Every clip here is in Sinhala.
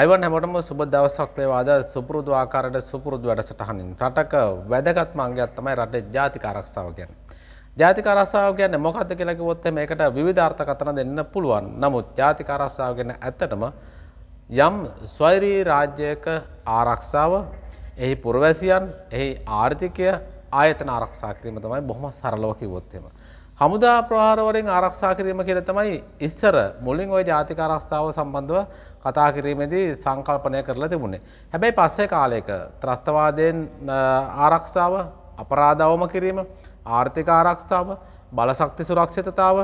අයිවන් හැමෝටම සුබ දවසක් වේවාද සුපුරුදු ආකාරයට සුපුරුදු වැඩසටහනින් රටක වැදගත්ම අංගයක් තමයි රටේ ජාතික ආරක්ෂාව කියන්නේ. ජාතික ආරක්ෂාව කියන්නේ මොකක්ද කියලා කිව්වොත් මේකට විවිධ අර්ථකථන දෙන්න පුළුවන්. නමුත් ජාතික ආරක්ෂාව කියන්නේ ඇත්තටම යම් ස්වෛරී රාජ්‍යයක ආරක්ෂාව, එහි පුරවැසියන්, එහි ආර්ථිකය, ආයතන ආරක්ෂා කිරීම තමයි බොහොම සරලව කිව්වොත් එහෙම. හමුදා ප්‍රහාරවරෙන් ආරක්ෂා කිරීම කියල තමයි ඉස්සර මුලින් ඔය ජාතික ආරක්ෂාව සම්බන්ධව කතා කිරීමේදී සංකල්පනය කරලා තිබුණේ. හැබැයි පස්සේ කාලයක ත්‍රස්තවාදයෙන් ආරක්ෂාව අපරාධවම කිරීම ආර්ථික ආරක්ෂාව බලසක්ති සුරක්ෂිතතාව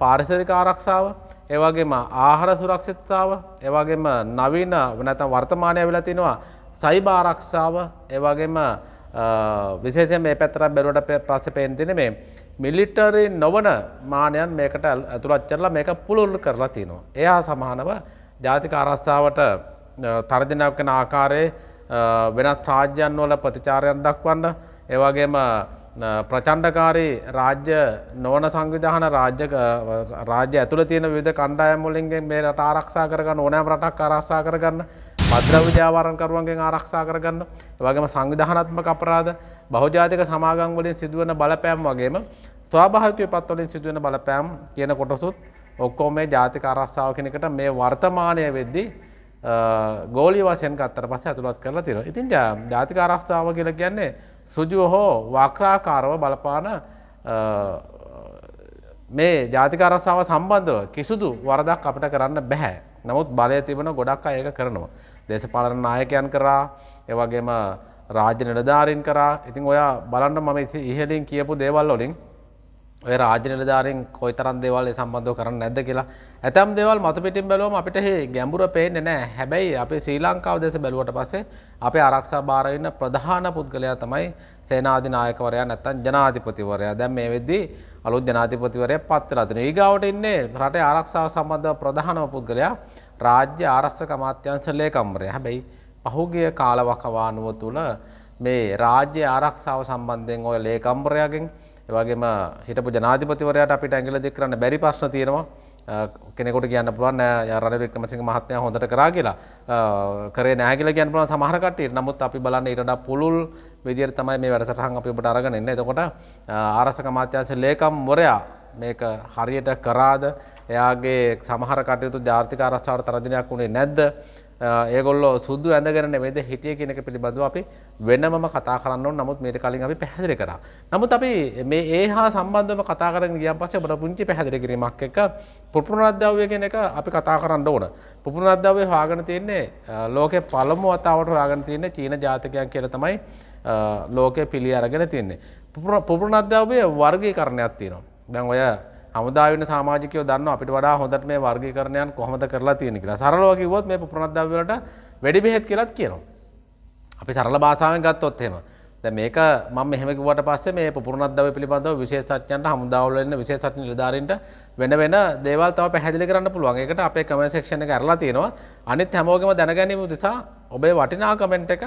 පාරිසරික ආරක්ෂාව ඒවගේම ආහාර සුරක්ෂිතතාව ඒවගේම නවීන නැත වර්තමානය වෙලා තිනවා සයිබ ආරක්ෂාව ඒවගේම විශේෂ මේ පැතර බැලුවට පස්ස පෙන්තින මේ මිලිටරි නොවන මානයන් මේකට ඇතුළත් කරලා මේක පුළුල්ල කරලා තිනවා. එයා සමානව ජාතික අරස්ථාවට තරජනයක් කෙන ආකාරයේ වෙනත් රාජ්‍යන් වල ප්‍රතිචාරයක් දක්වන්න ඒවගේම ප්‍රචණ්ඩකාරී රාජ්‍ය නොවන සංවිධාන රාජ්‍ය රාජ්‍ය ඇතුළ තියෙන විධ කණ්ඩායම් මුලින්ගේ මේ රට ආරක්ෂා කරගන්න ඕනෑම රටක් අරස්ථා කරගන්න මද්‍රවජාවරන්කරුවන්ගෙන් ආරක්ෂා කරගන්න වගේම සංවිධානත්මක අපරාධ බහෝජාතික සමාගංවලින් සිදුවන බලපෑම් වගේම ස්වාභාවික විපත්වලින් සිදුවන බලපෑම් කියන කොටසුත් ඔක්කෝ මේ ජාතික අරස්සාාව කෙනෙකට මේ වර්තමානය වෙද්දි ගෝලි වසයෙන් අත්තර පස ඇතුළත් කරලා තිර ඉතින් ජාතික අරස්ථාව කියල කියන්නේ සුජුව හෝ වාක්‍රාකාරව බලපාන මේ ජාතික අරස්සාාව සම්බන්ධව කිසිුදු වරදක් අපට කරන්න බැහැ. නමුත් බලය තිබෙන ගොඩක් අය ඒක කරනවා. දේශපාලන නායකයන් කරා, ඒ වගේම රාජ්‍ය නිලධාරීන් කරා. ඉතින් ඔයා බලන්න මම ඉහලින් කියපු දේවල් වලින් ඔය රාජනිලධාරෙන් කොයිතරම් දේවල් සම්බන්ධව කරන්න නැද්ද කියලා ඇතම් දේවල් මත පිටින් බැලුවම අපිට මේ ගැඹුර පේන්නේ නැහැ. හැබැයි අපේ ශ්‍රී ලංකාව දෙස බැලුවට පස්සේ අපේ ආරක්ෂා භාර ඉන්න ප්‍රධාන පුද්ගලයා තමයි සේනාධිනායකවරයා නැත්තම් ජනාධිපතිවරයා. දැන් මේ වෙද්දී අලුත් ජනාධිපතිවරයා පත් වෙලා තිනවා. ඊගාවට ඉන්නේ රටේ ආරක්ෂාව සම්බන්ධව ප්‍රධානම පුද්ගලයා රාජ්‍ය ආරක්ෂක අමාත්‍යාංශ ලේකම්වරයා. හැබැයි පහුගිය කාලවකවානුව තුල මේ රාජ්‍ය ආරක්ෂාව සම්බන්ධයෙන් ඔය ලේකම්වරයාගෙන් ඒවගේම හිටපු ජනාධිපතිවරයාට අපිට ඇඟිල්ල දික් කරන්න බැරි ප්‍රශ්න තියෙනවා කෙනෙකුට කියන්න පුළුවන් රනිල් වික්‍රමසිංහ මහත්මයා හොඳට කරා කියලා කරේ නැහැ කියලා කියන්න පුළුවන් සමහර කට්ටිය. නමුත් අපි බලන්න ඊට වඩා පුළුල් විදියට තමයි මේ වැඩසටහන් අපි ඔබට අරගෙන එන්නේ. එතකොට ආරසක අමාත්‍යාංශ ලේකම්වරයා මේක හරියට කරාද? එයාගේ සමහර කටයුතු ජාතික ආරක්ෂාවට තරජනයක් වුණේ නැද්ද? ඒගොල්ලෝ සුද්දු ඇඳගෙන වෙද හිටිය කෙනෙක පිළිබඳව අපි වෙනමම කතා කරන්න නමුත් මේට කලින් අපි පැහැදිලි කරා. නමුත් අපි මේ ඒ හා සම්බන්ධව කතා කරන ගියන් පස්සේ අපට පුංචි පැහැදිලි කිරීමක් එක පුපුරන අධ්‍යවය කියන එක අපි කතා කරන්න ඕන. පුපුරන අධ්‍යවය හොයාගෙන තියෙන්නේ ලෝකේ පළමු වතාවට හොයාගෙන තියෙන්නේ චීන ජාතකයන් කියලා තමයි ලෝකේ පිළි අරගෙන තියෙන්නේ. පුපුරන අධ්‍යවයේ වර්ගීකරණයක් තියෙනවා. දැන් ඔය හමුදා වෙන සමාජිකයෝ දන්නවා අපිට වඩා හොඳට මේ වර්ගීකරණයන් කොහොමද කරලා තියෙන්නේ කියලා. සරලව කිව්වොත් මේ පුපුරණද්දව්‍ය වලට වැඩි බෙහෙත් කියලාත් කියනවා. අපි සරල භාෂාවෙන් ගත්තොත් එහෙම. දැන් මේක මම මෙහෙම කිව්වට පස්සේ මේ පුපුරණද්දව්‍ය පිළිබඳව විශේෂඥයන්ට හමුදාවල ඉන්න විශේෂඥ නිලධාරීන්ට වෙන වෙන දේවල් තව පැහැදිලි කරන්න පුළුවන්. ඒකට අපේ කමෙන්ට් සෙක්ෂන් එක අරලා තියෙනවා. අනිත් හැමෝගෙම දැනගැනීම උදෙසා ඔබේ වටිනා කමෙන්ට් එක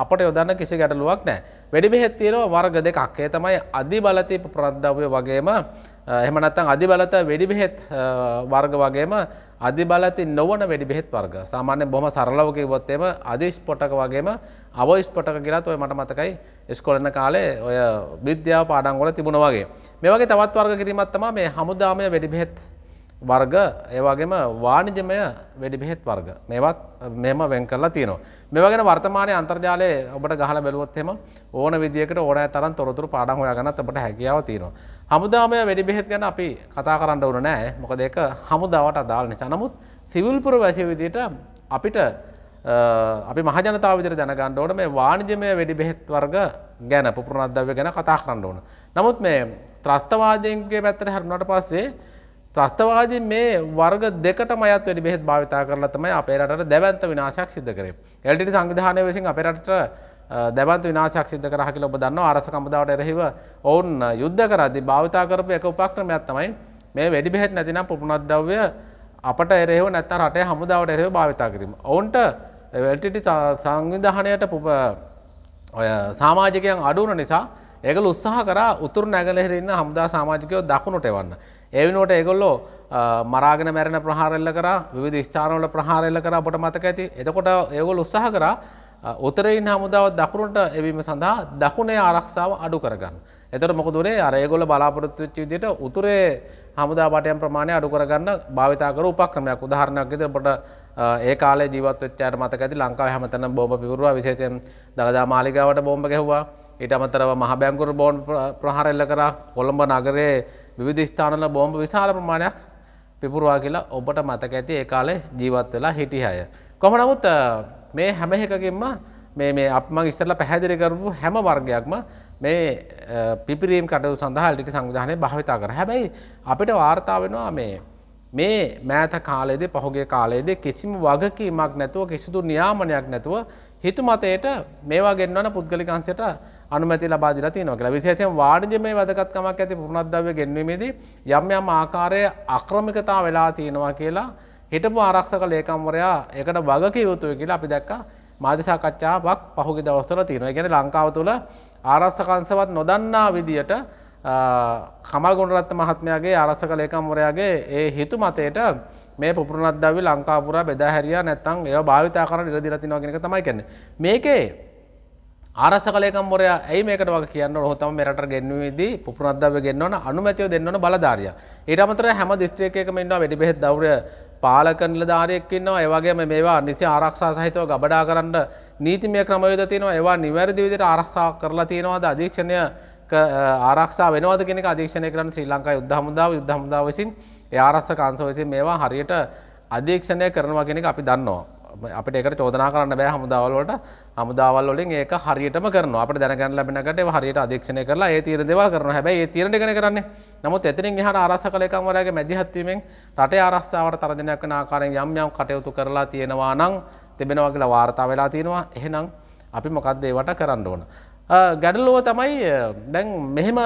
අපට යොදන්න කිසි ගැටලුවක් නෑ. වැඩි බෙහෙත් තියෙනවා වර්ග දෙකක්. ඒ තමයි අධි බලති ප්‍රද්‍රව්‍ය වගේම එහෙම නැත්නම් අධි බලත වෙඩි බෙහෙත් වර්ග වගේම අධි බලති නොවන වෙඩි බෙහෙත් වර්ග. සාමාන්‍යයෙන් බොහොම සරලව කිව්වොත් එම අධි ස්පොටක වගේම අව ස්පොටක කියලාත් ඔය මට මතකයි ඉස්කෝලේ යන කාලේ ඔය විද්‍යාව පාඩම් වල තිබුණා වගේ. මේ වගේ තවත් වර්ග කිරීමක් තමයි මේ හමුදාමය වෙඩි බෙහෙත් වර්ග ඒවාගේම වාණිජමය වැඩි බෙහෙත් වර්ග මේවත් මෙම වෙන් කරලා තියෙනවා. මේ වගේ වර්තමානයේ අන්තර්ජාලයේ ඔබට ගහලා බැලුවොත් එහෙම ඕන විදියකට ඕනෑ තරම් තොරතුරු පාඩම් හොයාගන්නත් ඔබට හැකියාව තියෙනවා. හමුදාමය වැඩි බෙහෙත් ගැන අපි කතා කරන්න ඕන නෑ. මොකද ඒක හමුදාවට අදාළ නිසා. නමුත් සිවිල් පුරවැසිය විදියට අපිට අපි මහජනතාව විදිහට දැනගන්න ඕන මේ වාණිජමය වෙඩි බෙහෙත් වර්ග ගැන පුපුරන අද්දව්‍ය ගැන කතා කරන්න ඕන. නමුත් මේ ත්‍රස්තවාදීන්ගේ පැත්තට හැරුණාට පස්සේ ත්‍රස්තවාදී මේ වර්ග දෙකට මයත් වැඩි බෙහෙත් භාවිතා කරලා තමයි අපේ රටට දැවැන්ත විනාශයක් සිද්ධ කරේ. LTT සංවිධානය විසින් අපේ රටට දැවැන්ත විනාශයක් සිද්ධ කරා කියලා ඔබ දන්නවා ආරස කමුදාවට එරෙහිව ඔවුන් යුද්ධ කරද්දී භාවිතා කරපු එක උපක්‍රමයක් තමයි මේ වෙඩි බෙහෙත් නැතිනම් පොපුණත් ද්‍රව්‍ය අපට එරෙහිව නැත්නම් රටේ හමුදාවට එරෙහිව භාවිතා කිරීම. ඔවුන්ට LTT සංවිධානයට ඔය සමාජිකයන් අඩු වුණ නිසා ඒගොල්ලෝ උත්සාහ කරා උතුරු නැගලෙහිර ඉන්න හමුදා සමාජිකයෝ දකුණට එවන්න. ඒවිනෝට ඒගොල්ලෝ මරාගෙන මැරෙන ප්‍රහාරල්ල කර විධ ස්ථානවල ප්‍රහාරල්ල කර බොට මතක ඇති එතකොට ඒගොල් උත්සාහ කර උතරයින් හමුදාව දකුණට එවීම සඳහා දකුණේ ආරක්ෂාව අඩු කරගන්න. එතට මොක දුරේ අරයගොල බලාපොරොත්තුච්චිදිට උතුරේ හමුදා පටයන් ප්‍රමාණය අඩු කරගන්න භාවිතාකර උපක්‍රමයක් උදාහරණයක් ගෙත බොට ඒ කාලේ ජීවත්වච්චාට මතක ඇති ලංකාව හැමතන බෝම පිවරුවා විශේෂයෙන් දළදා මාලිගාවට බෝම්භ ගැහවා ඊට අමතරව මහ බැංකුර බෝන් ප්‍රහරල්ල කර කොළඹ නගරේ විවිධ ස්ථානල බෝම්භ විශාල ප්‍රමාණයක් පිපුරවා කියලා ඔබට මතක ඇති ඒ කාලේ ජීවත් වෙලා හිටිය අය. කොහොම නමුත් මේ හැම එකකින්ම මේ මේ අප මම ඉස්සෙල්ලා පැහැදිලි කරපු හැම වර්ගයක්ම මේ පිපිරීම් කටයුතු සඳහා ලිටි සංවිධානය භාවිතා කරා. හැබැයි අපිට වාර්තා වෙනවා මේ මේ මෑත කාලයේදී පහුගිය කාලයේදී කිසිම වගකීමක් නැතුව කිසිදු නියාමනයක් නැතුව හිතු මතයට මේවා ගෙන්වන පුද්ගලිකංශයට අනුමැති ලබා දීලා තියෙනවා කියලා. විශේෂයෙන් වාණිජමය වැදගත්කමක් ඇති පුරණද්‍රව්‍ය ගෙන්වීමේදී යම් යම් ආකාරයේ අක්‍රමිකතා වෙලා තියෙනවා කියලා හිටපු ආරක්ෂක ලේකම්වරයා ඒකට වග කිය යුතුයි කියලා අපි දැක්කා මාධ්‍ය සාකච්ඡාවක් පහුගිය දවස්වල තියෙනවා. ඒ කියන්නේ ලංකාව තුළ ආරක්ෂකංශවත් නොදන්නා විදියට කමල් ගුණරත්න මහත්මයාගේ ආරක්ෂක ලේකම්වරයාගේ ඒ හිතු මතයට මේ පුපුරනද්දාව ලංකාපුර බෙදා හැරිය නැත්තන් ඒ භාවිතා කර නිර දිරතිනවාගෙනක තමයි කන්න මේකේ ආරස කලකම්ොරය ඒ මේකට වගේ කියන්න හොතම මෙරට ගෙන්වේදී පුපුරනද්දාව ගෙන්න්නවන අනුමැතිව දෙන්නවන බලධාරිය ඒරමතර හැම දිස්ත්‍රයකම ඉන්නවා වැඩි බෙහෙත් දවරය පාලකනල ධාරයෙක්කන්නවා ඒවගේ මේවා නිසි ආරක්ෂා සහිතව ගබඩා කරන්න නීතිමය ක්‍රමයද තියෙනවා ඒවා නිවැරදි විදිට ආරක්ෂා කරලා තියෙනවාද අධීක්ෂණය ආරක්ෂා වෙනවාද කෙනෙක අධීක්ෂණය කරන්න ශ්‍රී ලංකා යුද්ධහමුදාව යුද්ධහමුදාව විසින් ඒ ආරස්සක අංශ විසින් මේවා හරියට අධීක්ෂණය කරනවා කියන එක අපි දන්නවා. අපිට ඒකට චෝදනා කරන්න බෑ හමුදාවල් වලට හමුදාවල් වලින් ඒක හරියටම කරනවා අපිට දැනගන්න ලැබෙනකට ඒව හරියට අධීක්ෂණය කරලා ඒ තීරණ දේවල් කරනවා හැබැයි ඒ තීරණ ටිකනේ කරන්නේ නමුත් එතනින් එහාට ආරක්ෂකලේකම්වරයාගේ මැදිහත් වීමෙන් රටේ ආරක්ෂාවට තරදිනයක් වෙන ආකාරයෙන් යම් යම් කටයුතු කරලා තියෙනවා නම් තිබෙනවා කියලා වාර්තා වෙලා තියෙනවා එහෙනම් අපි මොකද්ද ඒවට කරන්න ඕන ගැටලුව තමයි දැන් මෙහෙම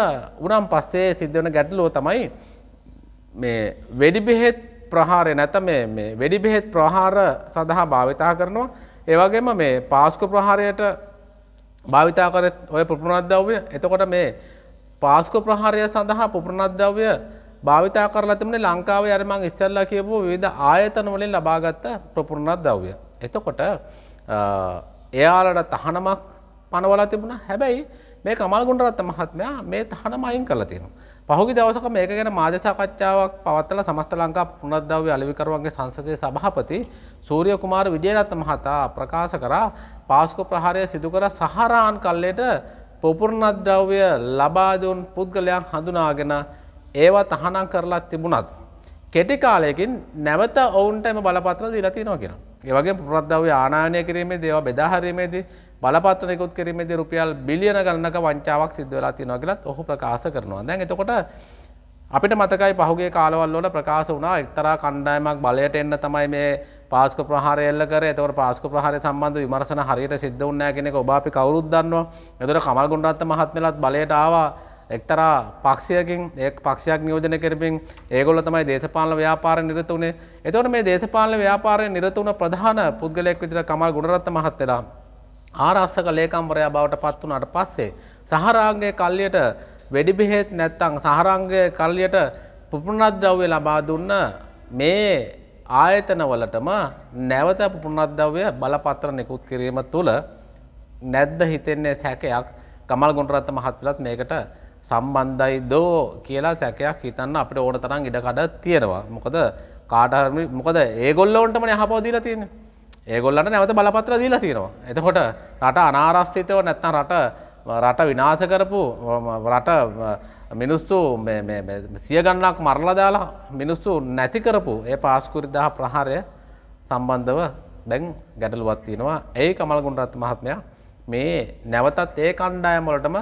උනම් පස්සේ සිද්ධ වෙන ගැටලුව තමයි මේ වෙඩිබෙහෙත් ප්‍රහාරය නැත මේ වෙඩිබෙහෙත් ප්‍රහාර සඳහා භාවිතා කරනවා. ඒවගේම මේ පාස්කු ප්‍රහාරයට භාවිතා කර ඔය පුපුණනද්දව්‍ය එතකොට මේ පාස්කු ප්‍රහාරය සඳහා පුපුරණද්දව්‍ය භාවිතා කරලා තිබුණේ ලංකාවේ අර මං ඉස්සෙල්ලා කියපු විවිධ ආයතන වලින් ලබාගත් ප්‍රපුරණද්දව්‍ය. එතකොට එයාලට තහනමක් පනවලා තිබුණා. හැබැයි මේ කමල් ගුණරත්න මහත්මයා මේ තහනම අයින් කරලා තියෙනවා. පහුගි දවසක මේක ගැන මාධ්‍ය සාකච්ඡාවක් පවත්වලා සමස්ත ලංකා පුනරුද්දව්‍ය අලෙවිකරුවන්ගේ සංසදයේ සභාපති සූර්ය කුමාර විජේරත්න මහතා ප්‍රකාශ කරා පාස්කු ප්‍රහාරය සිදු කර සහරාන් කල්ලේට පොපුරණද්‍රව්‍ය ලබා දුන් පුද්ගලයන් හඳුනාගෙන ඒවා තහනම් කරලා තිබුණත් කෙටි කාලයකින් නැවත ඔවුන්ට එම බලපත්‍ර දීලා තියෙනවා කියනවා. ඒ වගේම පුනරුද්දව්‍ය ආනයනය කිරීමේදී ඒවා බෙදා හැරීමේදී බලපත්‍රයකුත් කිරීමේදී රුපියල් බිලියන ගණනක වංචාවක් සිද්ධ වෙලා තියෙනවා කියලා ඔහු ප්‍රකාශ කරනවා. දැන් එතකොට අපිට මතකයි පහුගේ කාලවල් වල ප්‍රකාශ වුණා එක්තරා කණ්ඩායමක් බලයට එන්න තමයි මේ පාස්කු ප්‍රහාරය එල්ල කරේ. එතකොට පාස්කු ප්‍රහාරය සම්බන්ධ විමර්ශන හරියට සිද්ධ වුණ නැහැ කියන එක ඔබ අපි කවුරුත් දන්නවා. එතකොට කමල් ගුණරත්න මහත්මයාලත් බලයට ආවා. එක්තරා පක්ෂයකින් ඒ පක්ෂයක් නියෝජන කරමින් ඒගොල්ල තමයි දේශපාලන ව්‍යාපාර නිරත වුණේ. එතකොට මේ දේශපාලන ව්‍යාපාරය නිරත වුණ ප්‍රධාන පුද්ගලයෙක් විදිහට කමල් ගුණරත්න මහත්මයා ආරස්සක ලේකම්වරයා බවට පත් වුණාට පස්සේ සහරාංගයේ කල්ලියට වෙඩි බෙහෙත් නැත්නම් සහරාංගයේ කල්ලියට පුපුරනද්‍රව්‍ය ලබා දුන්න මේ ආයතනවලටම නැවත පුපුරනද්‍රව්‍ය බලපත්‍ර නිකුත් කිරීම තුළ නැද්ද හිතෙන්නේ සැකයක් කමල් ගුණරත්න මහත්මයාත් මේකට සම්බන්ධයි දෝ කියලා සැකයක් හිතන්න අපිට ඕන තරම් ඉඩකඩ තියෙනවා. මොකද කාට මොකද ඒගොල්ලොන්ටමනේ අහපව දීලා තියෙන්නේ. ඒගොල්ලට නැවත බලපත්‍ර දීලා තියෙනවා. එතකොට රට අනාරස්ථිතව නැත්තම් රට රට විනාශ කරපු රට මිනිස්සු සියගන්නක් මරලා දාලා මිනිස්සු නැති කරපු ඒ පාස්කුරිදා ප්‍රහාරය සම්බන්ධව දැන් ගැටලුවක් තියෙනවා. ඒ කමල් ගුණරත්න මහත්මයා මේ නැවතත් ඒ කණ්ඩායම වලටම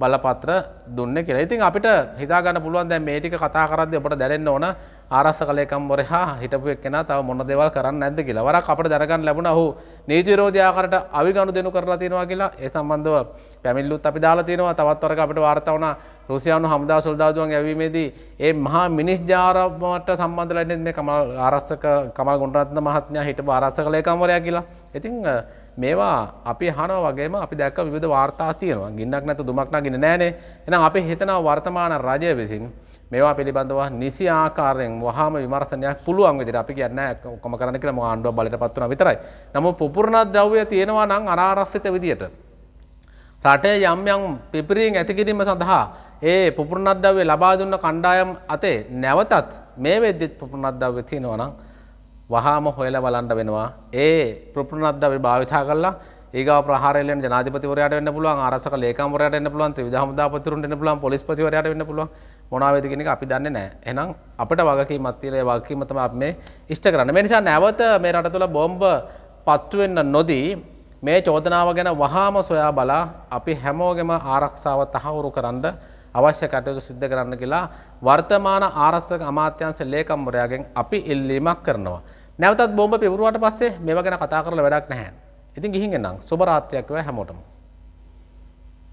බලපත්‍ර දුන්නේ කියලා. ඉතින් අපිට හිතා ගන්න පුළුවන් දැන් මේ ටික කතා කරද්දී අපට දැනෙන්න ඕන ආරස කලයකම්ොර හා හිටපු එක්ෙන තව මොන දෙවල් කරන්න ඇද කියලා වරක් අපට දරගන්න ලැබුණ හු නීතිරෝධයාකරට අවිගණු දෙනු කරලා තියෙනවා කියලා ඒ සම්බන්ධව පැමිල්ලුත් අපි දාලා තියෙනවා තවත් වරක අපට වාර්තාවන රුසියානු හමුදා සොල්දාදුවන් ඇවීමේදී ඒ මහා මිනිස් ජාරමට සම්බන්ධලට මේ කමල් ආරස්සක කමල් ගොඩරත්න මහත්මයා හිටපු ආරස්ස කලයකම්වරයා කියලා ඉතිං මේවා අපි හන වගේම අපි දැක්ක විධ වාර්තා තියනවා ගින්නක් නැතු දුමක්නා ගෙන නෑනේ එන අපි හිතනා වර්තමාන රජය විසින් මේවා පිළිබඳව නිසි ආකාරයෙන් වහාම විමර්ශනයක් පුළුවන් විදිහට අපි කියන්නේ නැහැ ඔක්කොම කරන්න කියලා මොකක් ආණ්ඩුවක් බලයටපත් වුණා විතරයි. නමුත් පුපුරණ ද්‍රව්‍ය තියෙනවා නම් අනාරස්සිත විදිහට රටේ යම් යම් පිපිරීම් ඇති කිරීම සඳහා ඒ පුපුරණ ද්‍රව්‍ය ලබා දුන්න කණ්ඩායම් අතේ නැවතත් මේ වෙද්දිත් පුපුරණ ද්‍රව්‍ය තියෙනවා නම් වහාම හොයලා බලන්න වෙනවා. ඒ පුපුරණ ද්‍රව්‍ය භාවිතා කරලා ඒගා ප්‍රහාරයෙන් ජනාධිපතිවරයාට වෙන්න පුළුවන් ආරක්ෂක ලේකම්වරයාට වෙන්න පුළුවන් ත්‍රිවිධ හමුදාපතිවරුන්ට වෙන්න පුළුවන් පොලිස්පතිවරයාට වෙන්න පුළුවන් මොනවද කියන එක අපි දන්නේ නැහැ. එහෙනම් අපිට වගකීමක් තියෙන ඒ වගකීම තමයි අපි මේ ඉෂ්ට කරන්නේ. මේ නිසා නැවත මේ රට තුළ බෝම්බ පත්තු වෙන්න නොදී මේ චෝදනාව ගැන වහාම සොයා බලා අපි හැමෝගෙම ආරක්ෂාව තහවුරු කරන්න අවශ්‍ය කටයුතු සිද්ධ කරන්න කියලා වර්තමාන ආරක්ෂක අමාත්‍යංශ ලේකම්වරයාගෙන් අපි ඉල්ලීමක් කරනවා. නැවතත් බෝම්බ පිපුරුවාට පස්සේ මේවා ගැන කතා කරලා වැඩක් නැහැ. ඉතින් ගිහින් එන්නම්. සුබ රාත්‍රියක් වේවා හැමෝටම.